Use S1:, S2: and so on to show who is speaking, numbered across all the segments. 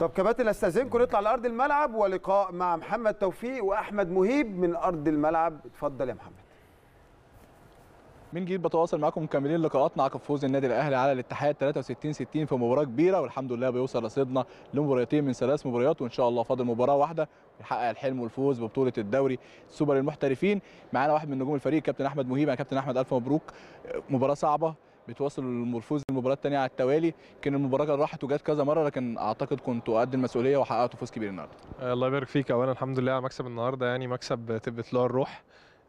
S1: طب كباتن استاذنكم نطلع لارض الملعب ولقاء مع محمد توفيق واحمد مهيب من ارض الملعب اتفضل يا محمد
S2: من جديد بتواصل معاكم مكملين لقاءاتنا عقب فوز النادي الاهلي على الاتحاد 63 60 في مباراه كبيره والحمد لله بيوصل رصيدنا لمباراتين من ثلاث مباريات وان شاء الله فاضل مباراه واحده يحقق الحلم والفوز ببطوله الدوري سوبر المحترفين معانا واحد من نجوم الفريق كابتن احمد مهيب يا كابتن احمد الف مبروك مباراه صعبه بتواصل المرفوز المباراه الثانيه على التوالي كان المباراه راحت وجت كذا مره لكن اعتقد كنت قد المسؤوليه وحققت فوز كبير النهارده
S3: آه، الله يبارك فيك اولا الحمد لله على مكسب النهارده يعني مكسب تثبت له الروح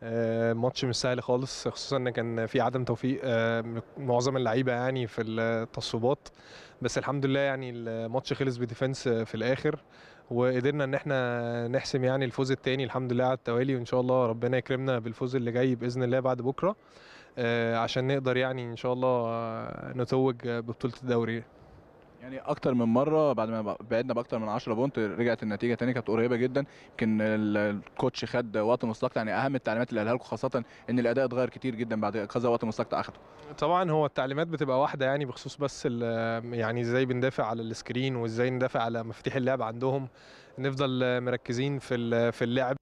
S3: آه، ماتش مش سهل خالص خصوصا ان كان في عدم توفيق آه، معظم اللعيبه يعني في التصويبات بس الحمد لله يعني الماتش خلص بديفنس في الاخر وقدرنا ان احنا نحسم يعني الفوز الثاني الحمد لله على التوالي وان شاء الله ربنا يكرمنا بالفوز اللي جاي باذن الله بعد بكره آه، عشان نقدر يعني ان شاء الله آه، نتوج ببطوله الدوري
S2: يعني اكتر من مره بعد ما بعدنا باكتر من 10 بونت رجعت النتيجه تاني كانت قريبه جدا يمكن الكوتش خد وقت مستقطع يعني اهم التعليمات اللي قالها لكم خاصه ان الاداء اتغير كتير جدا بعد كذا وقت مستقطع اخده
S3: طبعا هو التعليمات بتبقى واحده يعني بخصوص بس يعني ازاي بندافع على السكرين وازاي ندافع على مفاتيح اللعب عندهم نفضل مركزين في في اللعب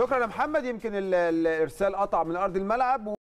S1: شكرا يا محمد يمكن الارسال قطع من ارض الملعب